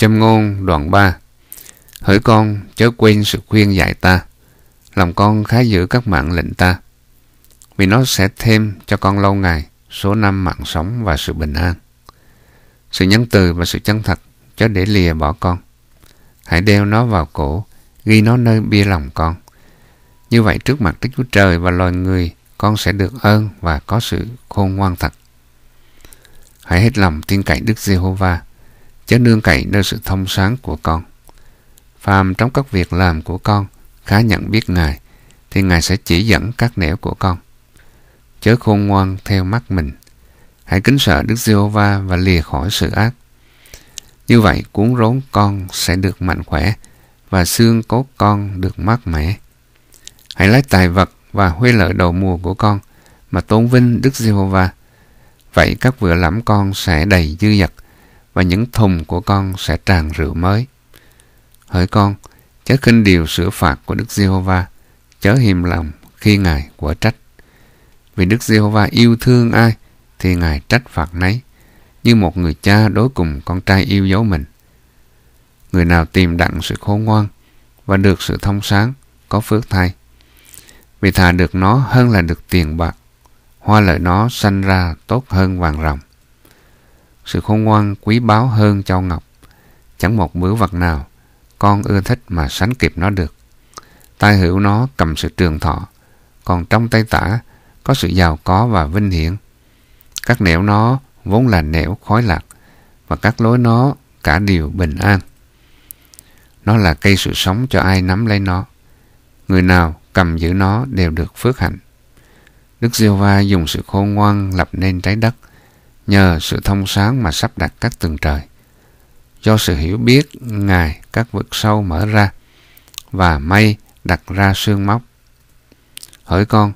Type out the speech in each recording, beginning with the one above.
Châm ngôn đoạn 3 Hỡi con, chớ quên sự khuyên dạy ta. Lòng con khá giữ các mạng lệnh ta. Vì nó sẽ thêm cho con lâu ngày số năm mạng sống và sự bình an. Sự nhân từ và sự chân thật chớ để lìa bỏ con. Hãy đeo nó vào cổ, ghi nó nơi bia lòng con. Như vậy trước mặt Đức Chúa Trời và loài người, con sẽ được ơn và có sự khôn ngoan thật. Hãy hết lòng tin cậy Đức Giê-hô-va chớ nương cậy nơi sự thông sáng của con. Phàm trong các việc làm của con khá nhận biết Ngài, thì Ngài sẽ chỉ dẫn các nẻo của con. Chớ khôn ngoan theo mắt mình. Hãy kính sợ Đức Giê-hô-va và lìa khỏi sự ác. Như vậy cuốn rốn con sẽ được mạnh khỏe và xương cốt con được mát mẻ. Hãy lấy tài vật và huê lợi đầu mùa của con mà tôn vinh Đức Giê-hô-va. Vậy các vừa lẫm con sẽ đầy dư dật, và những thùng của con sẽ tràn rượu mới. Hỡi con, chớ khinh điều sửa phạt của Đức Giê-hô-va, chớ hiềm lòng khi Ngài quả trách. Vì Đức Giê-hô-va yêu thương ai thì Ngài trách phạt nấy, như một người cha đối cùng con trai yêu dấu mình. Người nào tìm đặng sự khôn ngoan và được sự thông sáng có phước thay. Vì thà được nó hơn là được tiền bạc, hoa lợi nó sanh ra tốt hơn vàng ròng. Sự khôn ngoan quý báu hơn châu Ngọc. Chẳng một bữa vật nào con ưa thích mà sánh kịp nó được. Tay hữu nó cầm sự trường thọ, còn trong tay tả có sự giàu có và vinh hiển. Các nẻo nó vốn là nẻo khói lạc, và các lối nó cả đều bình an. Nó là cây sự sống cho ai nắm lấy nó. Người nào cầm giữ nó đều được phước hạnh. Đức Diêu Va dùng sự khôn ngoan lập nên trái đất, nhờ sự thông sáng mà sắp đặt các tầng trời do sự hiểu biết ngài các vực sâu mở ra và mây đặt ra sương móc hỡi con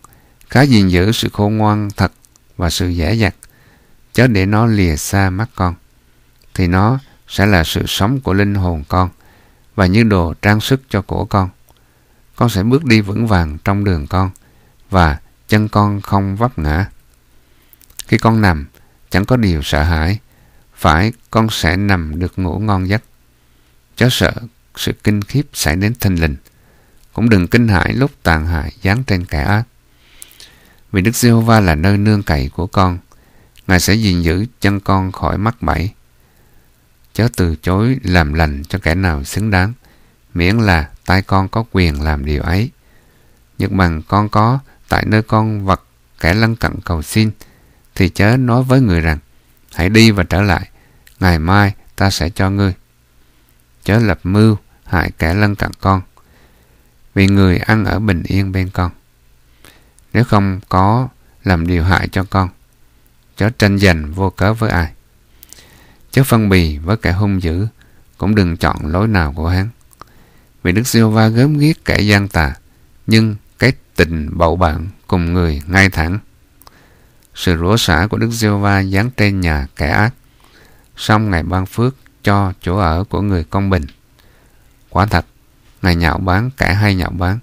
khá gìn giữ sự khôn ngoan thật và sự dễ dặt chớ để nó lìa xa mắt con thì nó sẽ là sự sống của linh hồn con và như đồ trang sức cho cổ con con sẽ bước đi vững vàng trong đường con và chân con không vấp ngã khi con nằm chẳng có điều sợ hãi. Phải, con sẽ nằm được ngủ ngon giấc. Cháu sợ sự kinh khiếp xảy đến thanh linh. Cũng đừng kinh hãi lúc tàn hại giáng trên kẻ ác. Vì Đức giê va là nơi nương cậy của con. Ngài sẽ gìn giữ chân con khỏi mắc bẫy. Cháu từ chối làm lành cho kẻ nào xứng đáng, miễn là tay con có quyền làm điều ấy. Nhưng bằng con có tại nơi con vật kẻ lân cận cầu xin, thì chớ nói với người rằng hãy đi và trở lại ngày mai ta sẽ cho ngươi chớ lập mưu hại kẻ lân cận con vì người ăn ở bình yên bên con nếu không có làm điều hại cho con chớ tranh giành vô cớ với ai chớ phân bì với kẻ hung dữ cũng đừng chọn lối nào của hắn vì đức siêu va gớm ghiếc kẻ gian tà nhưng cái tình bậu bạn cùng người ngay thẳng sự rủa xả của Đức Diêu Va dán trên nhà kẻ ác, song Ngài ban phước cho chỗ ở của người công bình. Quả thật, Ngài nhạo bán kẻ hay nhạo bán,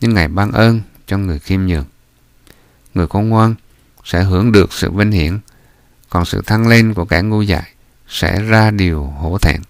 nhưng Ngài ban ơn cho người khiêm nhường. Người con ngoan sẽ hưởng được sự vinh hiển, còn sự thăng lên của kẻ ngu dại sẽ ra điều hổ thẹn.